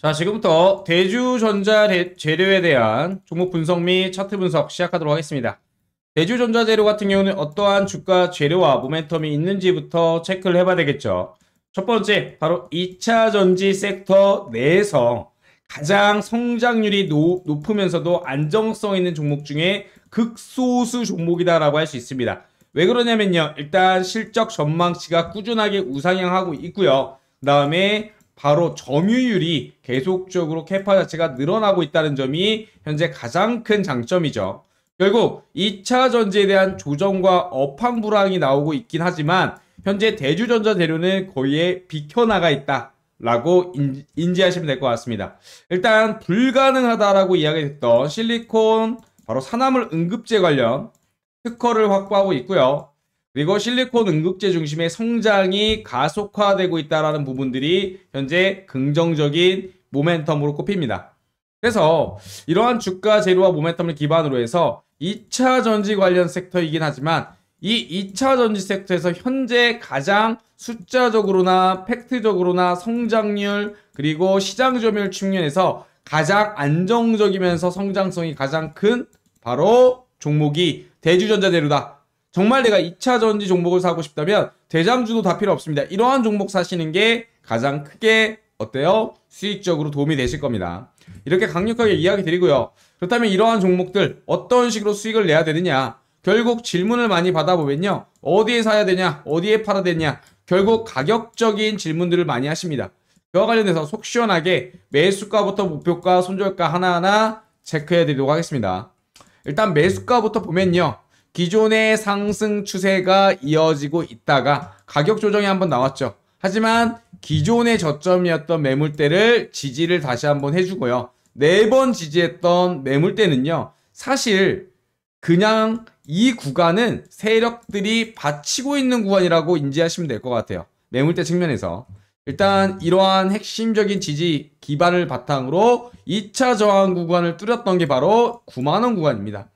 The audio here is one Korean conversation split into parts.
자, 지금부터 대주전자 재료에 대한 종목 분석 및 차트 분석 시작하도록 하겠습니다. 대주전자 재료 같은 경우는 어떠한 주가 재료와 모멘텀이 있는지부터 체크를 해봐야 되겠죠. 첫 번째, 바로 2차 전지 섹터 내에서 가장 성장률이 높으면서도 안정성 있는 종목 중에 극소수 종목이다라고 할 수 있습니다. 왜 그러냐면요. 일단 실적 전망치가 꾸준하게 우상향하고 있고요. 그 다음에 바로 점유율이 계속적으로 캐파 자체가 늘어나고 있다는 점이 현재 가장 큰 장점이죠. 결국 2차 전지에 대한 조정과 업황 불황이 나오고 있긴 하지만 현재 대주전자 재료는 거의 비켜나가 있다. 라고 인지하시면 될 것 같습니다. 일단 불가능하다라고 이야기했던 실리콘 바로 산화물 응급제 관련 특허를 확보하고 있고요. 그리고 실리콘 응급제 중심의 성장이 가속화되고 있다는 부분들이 현재 긍정적인 모멘텀으로 꼽힙니다. 그래서 이러한 주가 재료와 모멘텀을 기반으로 해서 2차 전지 관련 섹터이긴 하지만 이 2차 전지 섹터에서 현재 가장 숫자적으로나 팩트적으로나 성장률 그리고 시장 점유율 측면에서 가장 안정적이면서 성장성이 가장 큰 바로 종목이 대주전자 재료다 정말 내가 2차 전지 종목을 사고 싶다면 대장주도 다 필요 없습니다. 이러한 종목 사시는 게 가장 크게 어때요? 수익적으로 도움이 되실 겁니다. 이렇게 강력하게 이야기 드리고요. 그렇다면 이러한 종목들 어떤 식으로 수익을 내야 되느냐? 결국 질문을 많이 받아보면요. 어디에 사야 되냐? 어디에 팔아야 되냐? 결국 가격적인 질문들을 많이 하십니다. 그와 관련해서 속 시원하게 매수가부터 목표가, 손절가 하나하나 체크해 드리도록 하겠습니다. 일단 매수가부터 보면요. 기존의 상승 추세가 이어지고 있다가 가격 조정이 한번 나왔죠. 하지만 기존의 저점이었던 매물대를 지지를 다시 한번 해주고요. 네 번 지지했던 매물대는요. 사실 그냥 이 구간은 세력들이 받치고 있는 구간이라고 인지하시면 될 것 같아요. 매물대 측면에서. 일단 이러한 핵심적인 지지 기반을 바탕으로 2차 저항 구간을 뚫었던 게 바로 9만원 구간입니다.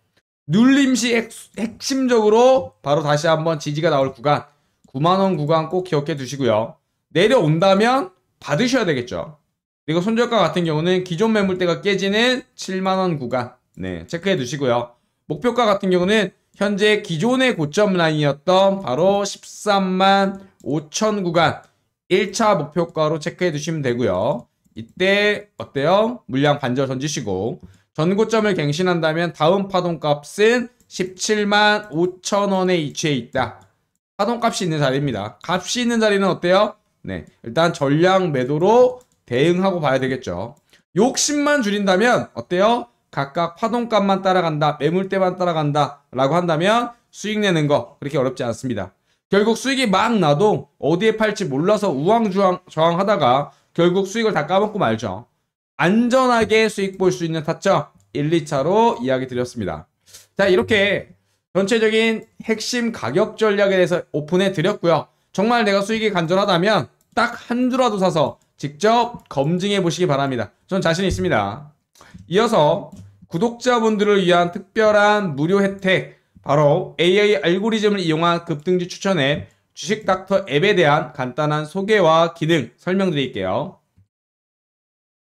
눌림시 핵, 핵심적으로 바로 다시 한번 지지가 나올 구간 9만원 구간 꼭 기억해 두시고요. 내려온다면 받으셔야 되겠죠. 그리고 손절가 같은 경우는 기존 매물대가 깨지는 7만원 구간 네 체크해 두시고요. 목표가 같은 경우는 현재 기존의 고점 라인이었던 바로 13만 5천 구간 1차 목표가로 체크해 두시면 되고요. 이때 어때요? 물량 반절 던지시고 전고점을 갱신한다면 다음 파동값은 17만 5천원에 위치해 있다. 파동값이 있는 자리입니다. 값이 있는 자리는 어때요? 네, 일단 전량 매도로 대응하고 봐야 되겠죠. 욕심만 줄인다면 어때요? 각각 파동값만 따라간다, 매물대만 따라간다 라고 한다면 수익 내는 거 그렇게 어렵지 않습니다. 결국 수익이 막 나도 어디에 팔지 몰라서 우왕좌왕 하다가 결국 수익을 다 까먹고 말죠. 안전하게 수익 볼 수 있는 타점 1, 2차로 이야기 드렸습니다. 자 이렇게 전체적인 핵심 가격 전략에 대해서 오픈해 드렸고요. 정말 내가 수익이 간절하다면 딱한두라도 사서 직접 검증해 보시기 바랍니다. 전 자신 있습니다. 이어서 구독자분들을 위한 특별한 무료 혜택 바로 AI 알고리즘을 이용한 급등지 추천앱 주식닥터 앱에 대한 간단한 소개와 기능 설명드릴게요.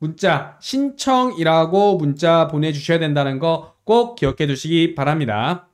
문자 신청이라고 문자 보내주셔야 된다는 거 꼭 기억해 두시기 바랍니다.